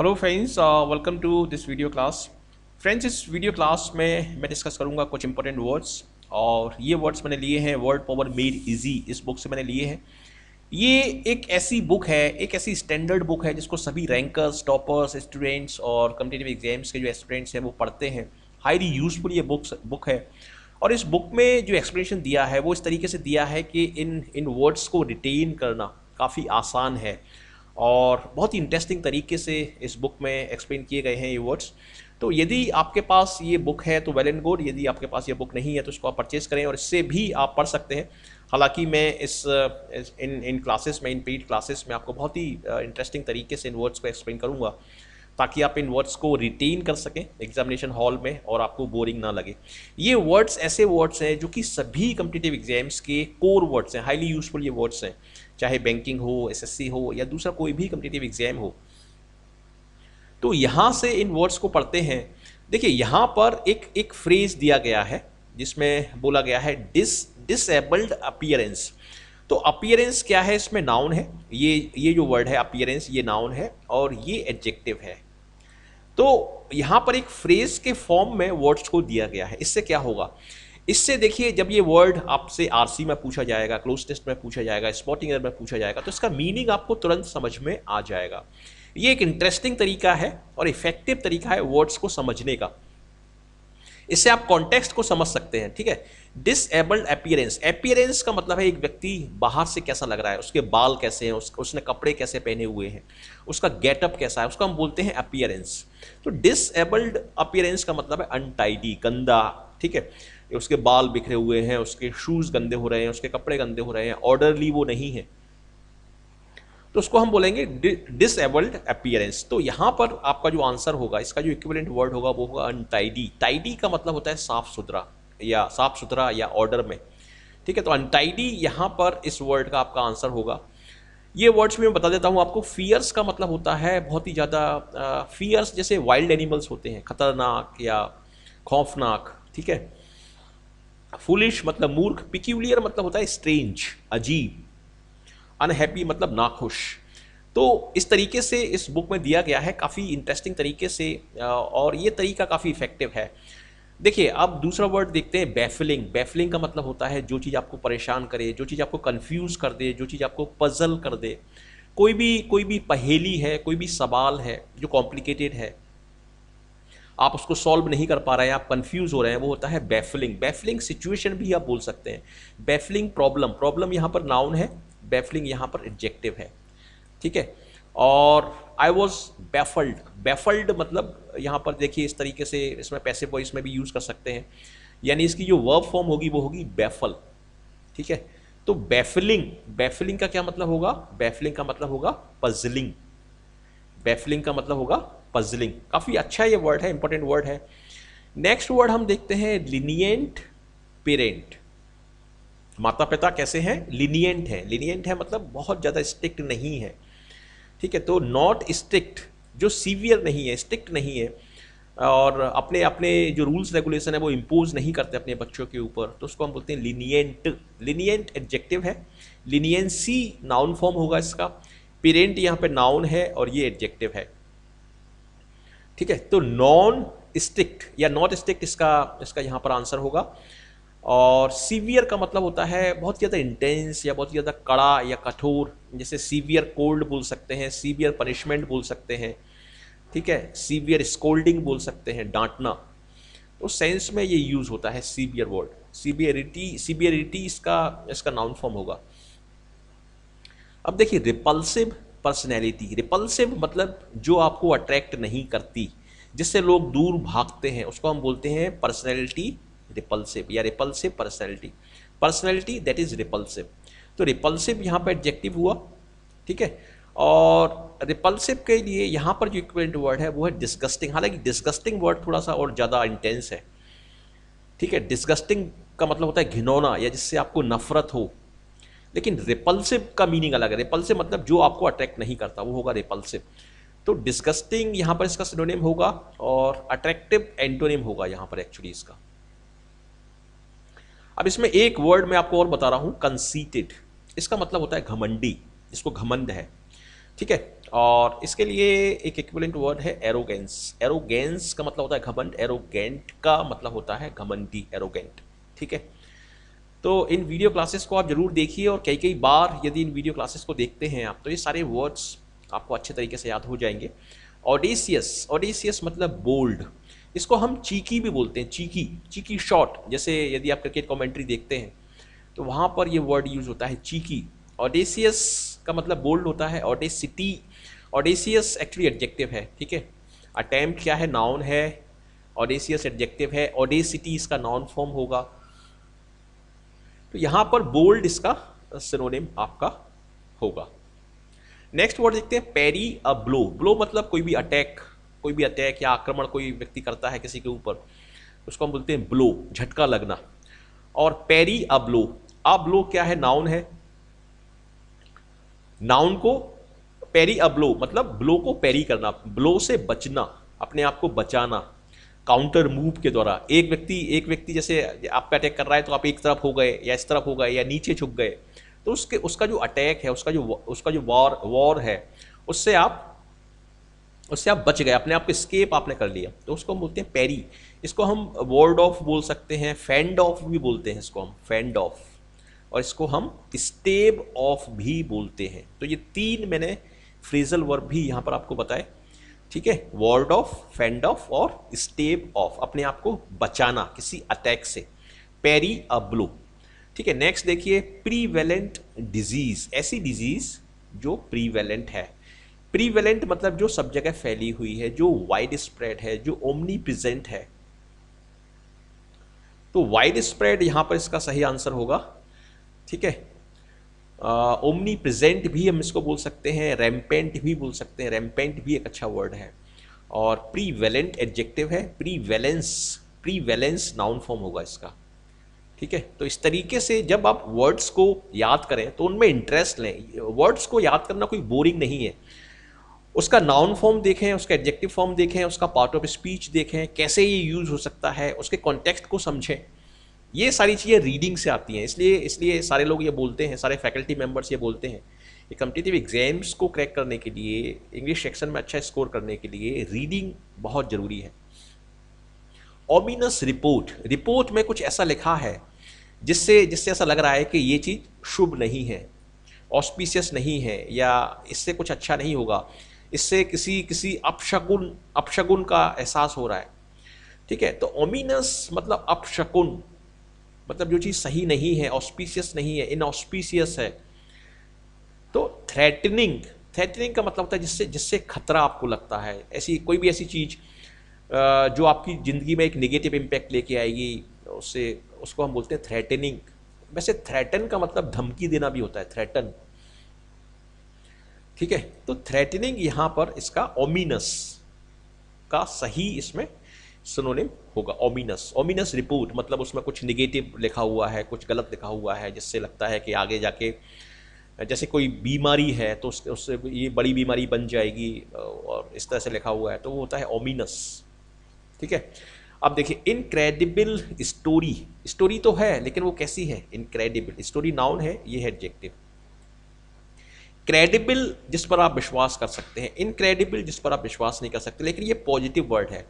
hello friends welcome to this video class friends इस video class में मैं discuss करूंगा कुछ इंपॉर्टेंट वर्ड्स और ये वर्ड्स मैंने लिए हैं वर्ड पावर मेड इजी इस बुक से मैंने लिए हैं ये एक ऐसी बुक है एक ऐसी स्टैंडर्ड बुक है जिसको सभी रैंकर्स टॉपर्स स्टूडेंट्स और कम्पिटेटिव एग्जाम्स के जो स्टूडेंट्स हैं वो पढ़ते हैं हाईली यूजफुल ये बुक्स बुक है और इस बुक में जो एक्सप्लेनेशन दिया है वो इस तरीके से दिया है कि इन इन वर्ड्स को रिटेन करना काफ़ी आसान है और बहुत ही इंटरेस्टिंग तरीके से इस बुक में एक्सप्लेन किए गए हैं ये वर्ड्स तो यदि आपके पास ये बुक है तो वेल एंड गुड यदि आपके पास ये बुक नहीं है तो इसको आप परचेज़ करें और इससे भी आप पढ़ सकते हैं हालांकि मैं इस, इन इन क्लासेस में इन पेड क्लासेस में आपको बहुत ही इंटरेस्टिंग तरीके से इन वर्ड्स को एक्सप्लेन करूँगा ताकि आप इन वर्ड्स को रिटेन कर सकें एग्जामिनेशन हॉल में और आपको बोरिंग ना लगे ये वर्ड्स ऐसे वर्ड्स हैं जो कि सभी कम्पिटेटिव एग्जाम्स के कोर वर्ड्स हैं हाईली यूजफुल ये वर्ड्स हैं चाहे बैंकिंग हो एसएससी हो या दूसरा कोई भी कम्पिटेटिव एग्ज़ाम हो तो यहाँ से इन वर्ड्स को पढ़ते हैं देखिए यहाँ पर एक एक फ्रेज दिया गया है जिसमें बोला गया है डिस डिसेबल्ड अपियरेंस तो अपियरेंस क्या है इसमें नाउन है ये ये जो वर्ड है अपियरेंस ये नाउन है और ये एडजेक्टिव है तो यहाँ पर एक फ्रेज के फॉर्म में वर्ड्स को दिया गया है इससे क्या होगा इससे देखिए जब ये वर्ड आपसे आरसी में पूछा जाएगा क्लोज टेस्ट में पूछा जाएगा स्पॉटिंग एयर में पूछा जाएगा तो इसका मीनिंग आपको तुरंत समझ में आ जाएगा ये एक इंटरेस्टिंग तरीका है और इफेक्टिव तरीका है वर्ड्स को समझने का इससे आप कॉन्टेक्स्ट को समझ सकते हैं ठीक है डिसएबल्ड अपियरेंस अपियरेंस का मतलब है एक व्यक्ति बाहर से कैसा लग रहा है उसके बाल कैसे हैं उसने कपड़े कैसे पहने हुए हैं उसका गेटअप कैसा है उसका हम बोलते हैं अपियरेंस तो डिसएबल्ड अपियरेंस का मतलब है अनटाइडी गंदा ठीक है उसके बाल बिखरे हुए हैं उसके शूज़ गंदे हो रहे हैं उसके कपड़े गंदे हो रहे हैं ऑर्डरली वो नहीं है तो उसको हम बोलेंगे डिसेबल्ड अपियरेंस तो यहाँ पर आपका जो आंसर होगा इसका जो इक्विवेलेंट वर्ड होगा वो होगा अनटाइडी टाइडी का मतलब होता है साफ़ सुथरा या साफ़ सुथरा या ऑर्डर में ठीक है तो अनटाइडी यहाँ पर इस वर्ड का आपका आंसर होगा ये वर्ड्स में मैं बता देता हूँ आपको फियर्स का मतलब होता है बहुत ही ज़्यादा फियर्स जैसे वाइल्ड एनिमल्स होते हैं खतरनाक या खौफनाक ठीक है फुलिश मतलब मूर्ख पिक्यूलियर मतलब होता है स्ट्रेंज अजीब अनहैप्पी मतलब नाखुश तो इस तरीके से इस बुक में दिया गया है काफ़ी इंटरेस्टिंग तरीके से और ये तरीका काफ़ी इफेक्टिव है देखिए अब दूसरा वर्ड देखते हैं बैफलिंग बैफलिंग का मतलब होता है जो चीज़ आपको परेशान करे जो चीज़ आपको कन्फ्यूज़ कर दे जो चीज़ आपको पजल कर दे कोई भी कोई भी पहेली है कोई भी सवाल है जो कॉम्प्लिकेटेड है आप उसको सॉल्व नहीं कर पा रहे हैं आप कंफ्यूज हो रहे हैं वो होता है बैफलिंग बैफलिंग सिचुएशन भी आप बोल सकते हैं बैफलिंग प्रॉब्लम प्रॉब्लम यहाँ पर नाउन है बैफलिंग यहाँ पर एडजेक्टिव है ठीक है और आई वॉज बैफल्ड बैफल्ड मतलब यहाँ पर देखिए इस तरीके से इसमें पैसे वॉइस में भी यूज़ कर सकते हैं यानी इसकी जो वर्ब फॉर्म होगी वो होगी बैफल ठीक है तो बैफलिंग बैफलिंग का क्या मतलब होगा बैफलिंग का मतलब होगा पजलिंग बैफलिंग का मतलब होगा पजलिंग काफ़ी अच्छा ये वर्ड है इंपॉर्टेंट वर्ड है नेक्स्ट वर्ड हम देखते हैं लिनियंट पेरेंट माता पिता कैसे हैं लिनियंट है लिनियंट है मतलब बहुत ज़्यादा स्ट्रिक्ट नहीं है ठीक है तो नॉट स्ट्रिक्ट जो सीवियर नहीं है स्ट्रिक्ट नहीं है और अपने अपने जो रूल्स रेगुलेशन है वो इम्पोज नहीं करते अपने बच्चों के ऊपर तो उसको हम बोलते हैं लिनियंट लिनियंट एडजेक्टिव है लिनियंसी नाउन फॉर्म होगा इसका पेरेंट यहाँ पे नाउन है और ये एडजेक्टिव है ठीक है तो नॉन स्टिक्ट या नॉट स्टिक्ट इसका इसका यहाँ पर आंसर होगा और सीवियर का मतलब होता है बहुत ज़्यादा इंटेंस या बहुत ज़्यादा कड़ा या कठोर जैसे सीवियर कोल्ड बोल सकते हैं सीवियर पनिशमेंट बोल सकते हैं ठीक है सीवियर स्कोल्डिंग बोल सकते हैं डांटना तो सेंस में ये यूज़ होता है सीवियर वर्ड सीवियरिटी सीवियरिटी इसका इसका नाउन फॉर्म होगा अब देखिए रिपल्सिव पर्सनैलिटी रिपल्सिव मतलब जो आपको अट्रैक्ट नहीं करती जिससे लोग दूर भागते हैं उसको हम बोलते हैं पर्सनैलिटी रिपल्सिव या repulsive personality personality that is repulsive तो रिपल्सिव यहाँ पर एडजेक्टिव हुआ ठीक है और रिपल्सिव के लिए यहाँ पर जो इक्वेंट वर्ड है वो है डिस्गस्टिंग हालांकि डिस्गस्टिंग वर्ड थोड़ा सा और ज़्यादा इंटेंस है ठीक है डिस्गस्टिंग का मतलब होता है घिनौना या जिससे आपको नफरत हो लेकिन रिपल्सिव का मीनिंग अलग है रिपल्सिव मतलब जो आपको अट्रैक्ट नहीं करता वो होगा रिपल्सिव तो डिस्गस्टिंग यहाँ पर इसका सिनोनिम होगा और अट्रैक्टिव एंटोनिम होगा यहाँ पर एक्चुअली इसका अब इसमें एक वर्ड मैं आपको और बता रहा हूँ कंसीटेड इसका मतलब होता है घमंडी इसको घमंड है ठीक है और इसके लिए एक इक्विवेलेंट वर्ड है एरोगेंस एरोगेंस का मतलब होता है घमंड एरोगेंट का मतलब होता है घमंडी एरोगेंट ठीक है तो इन वीडियो क्लासेस को आप ज़रूर देखिए और कई कई बार यदि इन वीडियो क्लासेस को देखते हैं आप तो ये सारे वर्ड्स आपको अच्छे तरीके से याद हो जाएंगे ऑडेसियस ऑडेसियस मतलब बोल्ड इसको हम चीकी भी बोलते हैं चीकी चीकी शॉट जैसे यदि आप क्रिकेट कॉमेंट्री देखते हैं तो वहाँ पर ये वर्ड यूज़ होता है चीकी ऑडेसियस का मतलब बोल्ड होता है ऑडेसिटी ऑडेसियस एक्चुअली एडजेक्टिव है ठीक है अटैम्प्ट क्या है नाउन है ऑडेसियस एडजेक्टिव है ऑडेसिटी इसका नाउन फॉर्म होगा तो यहां पर बोल्ड इसका सिनोनिम आपका होगा नेक्स्ट वर्ड देखते हैं पेरी अ ब्लो ब्लो मतलब कोई भी अटैक कोई भी अटैक या आक्रमण कोई व्यक्ति करता है किसी के ऊपर उसको हम बोलते हैं ब्लो झटका लगना और parry a blow a blow क्या है नाउन है नाउन को पेरी अ ब्लो मतलब ब्लो को पैरी करना ब्लो से बचना अपने आप को बचाना काउंटर मूव के द्वारा एक व्यक्ति एक व्यक्ति जैसे आप पे अटैक कर रहा है तो आप एक तरफ हो गए या इस तरफ हो गए या नीचे छुप गए तो उसके उसका जो अटैक है उसका जो उसका जो वॉर वॉर है उससे आप उससे आप बच गए अपने आप को स्केप आपने कर लिया तो उसको हम बोलते हैं पैरी इसको हम वर्ड ऑफ बोल सकते हैं फैंड ऑफ भी बोलते हैं इसको हम फैंड ऑफ और इसको हम स्टेब ऑफ भी बोलते हैं तो ये तीन मैंने फ्रेजल वर्ब भी यहाँ पर आपको बताए ठीक है वॉर्ड ऑफ फेंड ऑफ और स्टेब ऑफ अपने आप को बचाना किसी अटैक से पेरी अ ब्लू ठीक है नेक्स्ट देखिए प्रीवेलेंट डिजीज ऐसी डिजीज जो प्रीवेलेंट है प्रीवेलेंट मतलब जो सब जगह फैली हुई है जो वाइड स्प्रेड है जो ओमनी प्रेजेंट है तो वाइड स्प्रेड यहां पर इसका सही आंसर होगा ठीक है ओमनी प्रेजेंट भी हम इसको बोल सकते हैं रैमपेंट भी बोल सकते हैं रैमपेंट भी एक अच्छा वर्ड है और प्री वैलेंट एडजेक्टिव है prevalence prevalence noun form होगा इसका ठीक है तो इस तरीके से जब आप वर्ड्स को याद करें तो उनमें इंटरेस्ट लें वर्ड्स को याद करना कोई बोरिंग नहीं है उसका नाउन फॉर्म देखें उसका एडजेक्टिव फॉर्म देखें उसका पार्ट ऑफ स्पीच देखें कैसे ये यूज़ हो सकता है उसके कॉन्टेक्स्ट को समझें ये सारी चीज़ें रीडिंग से आती हैं इसलिए इसलिए सारे लोग ये बोलते हैं सारे फैकल्टी मेम्बर्स ये बोलते हैं कि कम्पिटेटिव एग्जाम्स को क्रैक करने के लिए इंग्लिश सेक्शन में अच्छा स्कोर करने के लिए रीडिंग बहुत ज़रूरी है ओमिनस रिपोर्ट रिपोर्ट में कुछ ऐसा लिखा है जिससे जिससे ऐसा लग रहा है कि ये चीज़ शुभ नहीं है ऑस्पिशियस नहीं है या इससे कुछ अच्छा नहीं होगा इससे किसी किसी अपशगुन अपशगुन का एहसास हो रहा है ठीक है तो ओमिनस मतलब अपशकुन मतलब जो चीज़ सही नहीं है ऑस्पीशियस नहीं है इनऑस्पीशियस है तो थ्रेटनिंग थ्रेटनिंग का मतलब होता है जिससे जिससे खतरा आपको लगता है ऐसी कोई भी ऐसी चीज़ जो आपकी ज़िंदगी में एक निगेटिव इम्पैक्ट लेके आएगी उससे उसको हम बोलते हैं थ्रेटनिंग वैसे थ्रेटन का मतलब धमकी देना भी होता है थ्रेटन ठीक है तो थ्रेटनिंग यहाँ पर इसका ओमिनस का सही इसमें सुनोनिम होगा ओमिनस ओमिनस रिपोर्ट मतलब उसमें कुछ निगेटिव लिखा हुआ है कुछ गलत लिखा हुआ है जिससे लगता है कि आगे जाके जैसे कोई बीमारी है तो उससे उससे ये बड़ी बीमारी बन जाएगी और इस तरह से लिखा हुआ है तो वो होता है ओमिनस ठीक है अब देखिए इनक्रेडिबल स्टोरी स्टोरी तो है लेकिन वो कैसी है इनक्रेडिबल स्टोरी नाउन है ये है एडजेक्टिव क्रेडिबल जिस पर आप विश्वास कर सकते हैं इनक्रेडिबल जिस पर आप विश्वास नहीं कर सकते लेकिन ये पॉजिटिव वर्ड है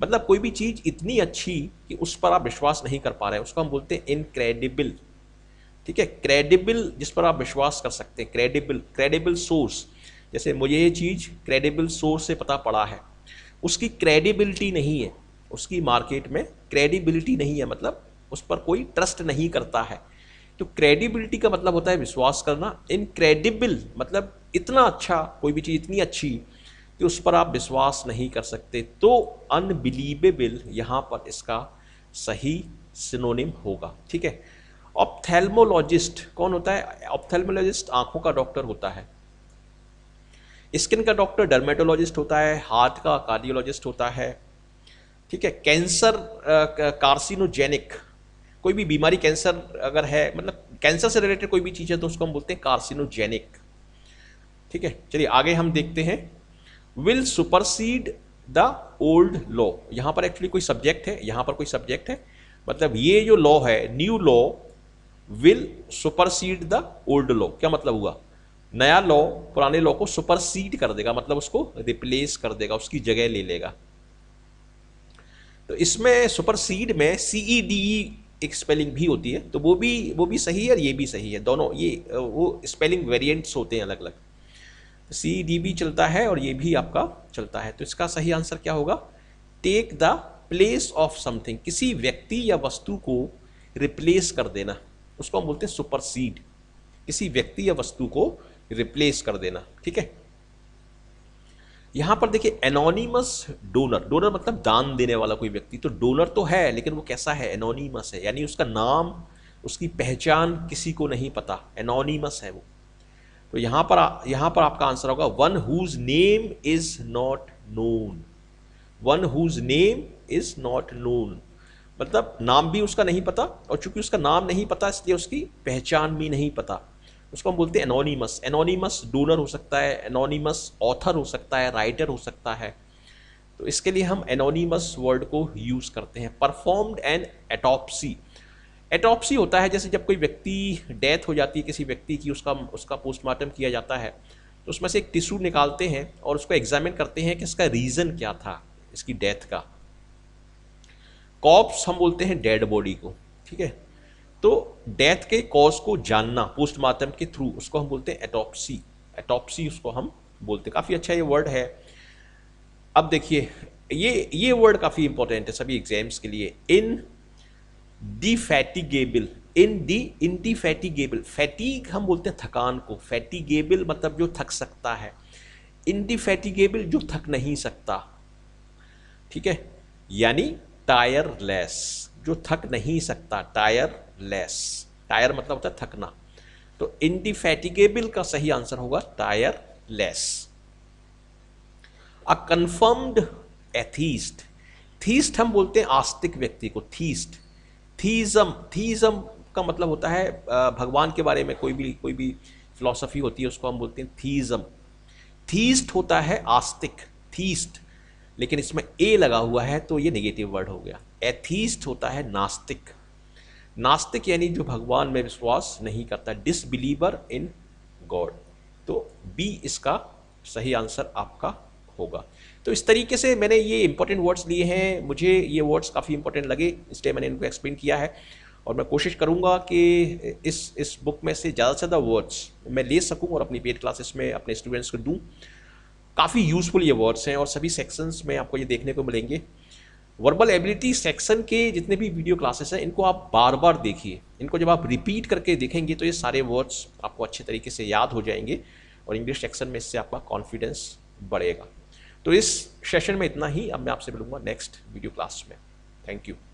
मतलब कोई भी चीज़ इतनी अच्छी कि उस पर आप विश्वास नहीं कर पा रहे उसको हम बोलते हैं इनक्रेडिबल ठीक है क्रेडिबल जिस पर आप विश्वास कर सकते हैं क्रेडिबल क्रेडिबल सोर्स जैसे मुझे ये चीज़ क्रेडिबल सोर्स से पता पड़ा है उसकी क्रेडिबिलिटी नहीं है उसकी मार्केट में क्रेडिबिलिटी नहीं है मतलब उस पर कोई ट्रस्ट नहीं करता है तो क्रेडिबिलिटी का मतलब होता है विश्वास करना इनक्रेडिबल मतलब इतना अच्छा कोई भी चीज़ इतनी अच्छी कि उस पर आप विश्वास नहीं कर सकते तो अनबिलीवेबल यहाँ पर इसका सही सिनोनिम होगा ठीक है ऑप्थेलमोलॉजिस्ट कौन होता है ऑप्थेलमोलॉजिस्ट आंखों का डॉक्टर होता है स्किन का डॉक्टर डर्मेटोलॉजिस्ट होता है हार्ट का कार्डियोलॉजिस्ट होता है ठीक है कैंसर कार्सिनोजेनिक कोई भी बीमारी कैंसर अगर है मतलब कैंसर से रिलेटेड कोई भी चीज़ है तो उसको हम बोलते हैं कार्सिनोजेनिक ठीक है चलिए आगे हम देखते हैं will supersede the old law यहां पर एक्चुअली कोई सब्जेक्ट है यहां पर कोई सब्जेक्ट है मतलब ये जो लॉ है new law will supersede the old law क्या मतलब हुआ नया लॉ पुराने लॉ को सुपरसीड कर देगा मतलब उसको रिप्लेस कर देगा उसकी जगह ले लेगा तो इसमें सुपरसीड में डी ई e e एक स्पेलिंग भी होती है तो वो भी वो भी सही है और ये भी सही है दोनों ये वो स्पेलिंग वेरिएंट्स होते हैं अलग अलग सी डी भी चलता है और ये भी आपका चलता है तो इसका सही आंसर क्या होगा take the place of something किसी व्यक्ति या वस्तु को रिप्लेस कर देना उसको हम बोलते हैं सुपर सीड किसी व्यक्ति या वस्तु को रिप्लेस कर देना ठीक है यहां पर देखिए एनोनिमस डोनर डोनर मतलब दान देने वाला कोई व्यक्ति तो डोनर तो है लेकिन वो कैसा है एनोनिमस है यानी उसका नाम उसकी पहचान किसी को नहीं पता एनोनिमस है वो तो यहाँ पर यहाँ पर आपका आंसर होगा one whose name is not known one whose name is not known मतलब नाम भी उसका नहीं पता और चूंकि उसका नाम नहीं पता इसलिए उसकी पहचान भी नहीं पता उसको हम बोलते हैं एनोनीमस एनोनीमस डोनर हो सकता है एनोनीमस ऑथर हो सकता है राइटर हो सकता है तो इसके लिए हम एनोनीमस वर्ड को यूज़ करते हैं परफॉर्म्ड एन एटॉप्सी एटॉपसी होता है जैसे जब कोई व्यक्ति डेथ हो जाती है किसी व्यक्ति की उसका उसका पोस्टमार्टम किया जाता है तो उसमें से एक टिश्यू निकालते हैं और उसको एग्जामिन करते हैं कि इसका रीज़न क्या था इसकी डेथ का कॉप्स हम बोलते हैं डेड बॉडी को ठीक है तो डेथ के कॉज को जानना पोस्टमार्टम के थ्रू उसको हम बोलते हैं एटॉप्सी एटॉपसी उसको हम बोलते हैं काफ़ी अच्छा ये वर्ड है अब देखिए ये ये वर्ड काफ़ी इंपॉर्टेंट है सभी एग्जाम्स के लिए इन डिफेटिगेबल इन दी फैटिगेबल फैटीग हम बोलते हैं थकान को फैटिगेबल मतलब जो थक सकता है फैटिगेबल जो थक नहीं सकता ठीक है यानी टायर लेस जो थक नहीं सकता टायर लेस टायर मतलब होता है थकना तो फैटिगेबल का सही आंसर होगा tireless a confirmed atheist theist हम बोलते हैं आस्तिक व्यक्ति को थीस्ट थीज़म थीज़म का मतलब होता है भगवान के बारे में कोई भी कोई भी फिलॉसफी होती है उसको हम बोलते हैं थीज़म थीस्ट होता है आस्तिक थीस्ट लेकिन इसमें ए लगा हुआ है तो ये नेगेटिव वर्ड हो गया एथीस्ट होता है नास्तिक नास्तिक यानी जो भगवान में विश्वास नहीं करता डिसबिलीवर इन गॉड तो बी इसका सही आंसर आपका होगा तो इस तरीके से मैंने ये इंपॉर्टेंट वर्ड्स लिए हैं मुझे ये वर्ड्स काफ़ी इंपॉर्टेंट लगे इसलिए मैंने इनको एक्सप्लेन किया है और मैं कोशिश करूँगा कि इस इस बुक में से ज़्यादा से ज़्यादा वर्ड्स मैं ले सकूँ और अपनी पेड क्लासेस में अपने स्टूडेंट्स को दूँ काफ़ी यूज़फुल ये वर्ड्स हैं और सभी सेक्शंस में आपको ये देखने को मिलेंगे वर्बल एबिलिटी सेक्शन के जितने भी वीडियो क्लासेस हैं इनको आप बार बार देखिए इनको जब आप रिपीट करके देखेंगे तो ये सारे वर्ड्स आपको अच्छे तरीके से याद हो जाएंगे और इंग्लिश सेक्शन में इससे आपका कॉन्फिडेंस बढ़ेगा तो इस सेशन में इतना ही अब मैं आपसे मिलूंगा नेक्स्ट वीडियो क्लास में थैंक यू